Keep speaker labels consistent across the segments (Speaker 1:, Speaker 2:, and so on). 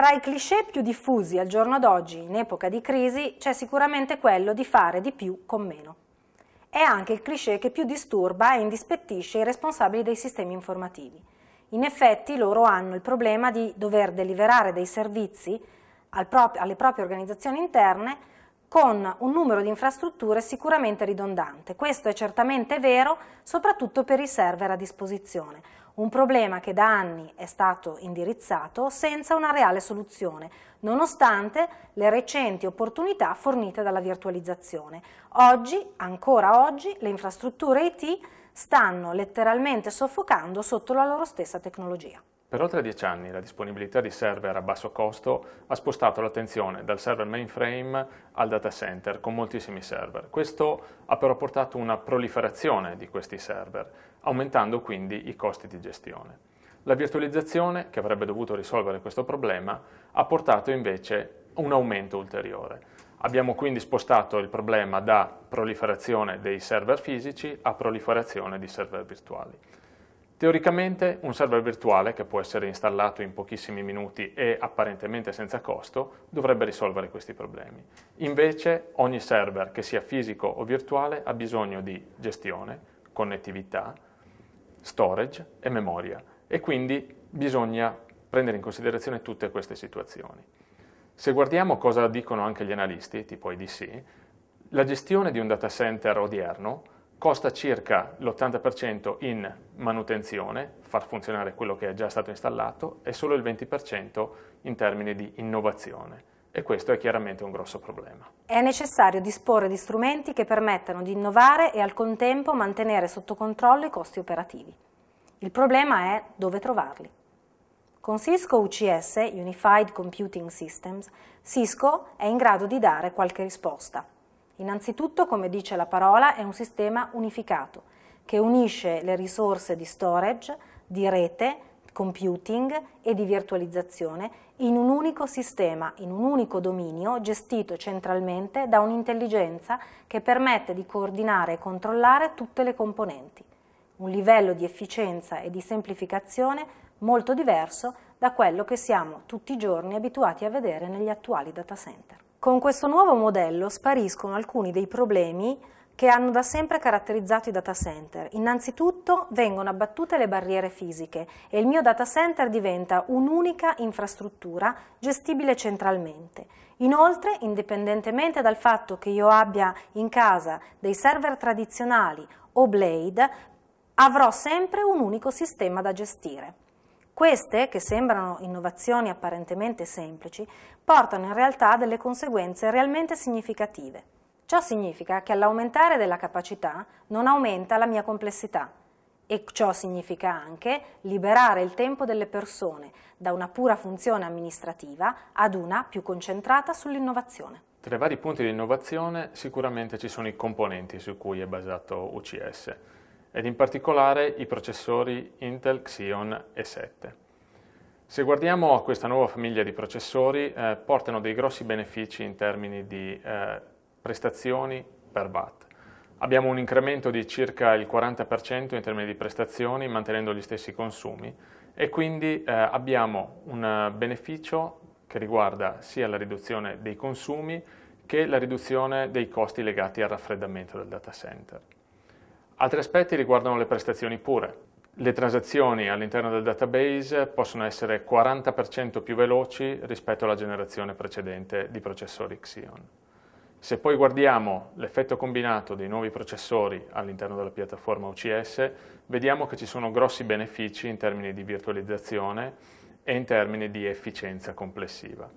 Speaker 1: Fra i cliché più diffusi al giorno d'oggi in epoca di crisi c'è sicuramente quello di fare di più con meno. È anche il cliché che più disturba e indispettisce i responsabili dei sistemi informativi. In effetti loro hanno il problema di dover deliverare dei servizi alle proprie organizzazioni interne con un numero di infrastrutture sicuramente ridondante. Questo è certamente vero soprattutto per i server a disposizione, un problema che da anni è stato indirizzato senza una reale soluzione, nonostante le recenti opportunità fornite dalla virtualizzazione. Oggi, ancora oggi, le infrastrutture IT stanno letteralmente soffocando sotto la loro stessa tecnologia.
Speaker 2: Per oltre dieci anni la disponibilità di server a basso costo ha spostato l'attenzione dal server mainframe al data center con moltissimi server. Questo ha però portato una proliferazione di questi server, aumentando quindi i costi di gestione. La virtualizzazione, che avrebbe dovuto risolvere questo problema, ha portato invece un aumento ulteriore. Abbiamo quindi spostato il problema da proliferazione dei server fisici a proliferazione di server virtuali. Teoricamente un server virtuale, che può essere installato in pochissimi minuti e apparentemente senza costo, dovrebbe risolvere questi problemi. Invece ogni server, che sia fisico o virtuale, ha bisogno di gestione, connettività, storage e memoria e quindi bisogna prendere in considerazione tutte queste situazioni. Se guardiamo cosa dicono anche gli analisti, tipo IDC, la gestione di un data center odierno costa circa l'80% in manutenzione, far funzionare quello che è già stato installato, e solo il 20% in termini di innovazione. E questo è chiaramente un grosso problema.
Speaker 1: È necessario disporre di strumenti che permettano di innovare e al contempo mantenere sotto controllo i costi operativi. Il problema è dove trovarli. Con Cisco UCS, Unified Computing Systems, Cisco è in grado di dare qualche risposta. Innanzitutto, come dice la parola, è un sistema unificato che unisce le risorse di storage, di rete, computing e di virtualizzazione in un unico sistema, in un unico dominio gestito centralmente da un'intelligenza che permette di coordinare e controllare tutte le componenti. Un livello di efficienza e di semplificazione molto diverso da quello che siamo tutti i giorni abituati a vedere negli attuali data center. Con questo nuovo modello spariscono alcuni dei problemi che hanno da sempre caratterizzato i data center. Innanzitutto vengono abbattute le barriere fisiche e il mio data center diventa un'unica infrastruttura gestibile centralmente. Inoltre, indipendentemente dal fatto che io abbia in casa dei server tradizionali o Blade, avrò sempre un unico sistema da gestire. Queste, che sembrano innovazioni apparentemente semplici, portano in realtà delle conseguenze realmente significative. Ciò significa che all'aumentare della capacità non aumenta la mia complessità e ciò significa anche liberare il tempo delle persone da una pura funzione amministrativa ad una più concentrata sull'innovazione.
Speaker 2: Tra i vari punti di innovazione sicuramente ci sono i componenti su cui è basato UCS ed in particolare i processori Intel Xeon E7. Se guardiamo a questa nuova famiglia di processori, eh, portano dei grossi benefici in termini di eh, prestazioni per watt. Abbiamo un incremento di circa il 40% in termini di prestazioni, mantenendo gli stessi consumi, e quindi eh, abbiamo un beneficio che riguarda sia la riduzione dei consumi che la riduzione dei costi legati al raffreddamento del data center. Altri aspetti riguardano le prestazioni pure. Le transazioni all'interno del database possono essere 40% più veloci rispetto alla generazione precedente di processori Xeon. Se poi guardiamo l'effetto combinato dei nuovi processori all'interno della piattaforma OCS, vediamo che ci sono grossi benefici in termini di virtualizzazione e in termini di efficienza complessiva.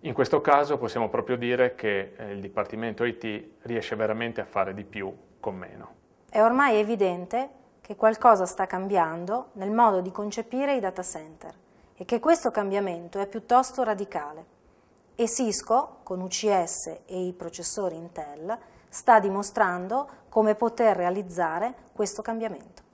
Speaker 2: In questo caso possiamo proprio dire che eh, il Dipartimento IT riesce veramente a fare di più con meno.
Speaker 1: È ormai evidente che qualcosa sta cambiando nel modo di concepire i data center e che questo cambiamento è piuttosto radicale. E Cisco, con UCS e i processori Intel, sta dimostrando come poter realizzare questo cambiamento.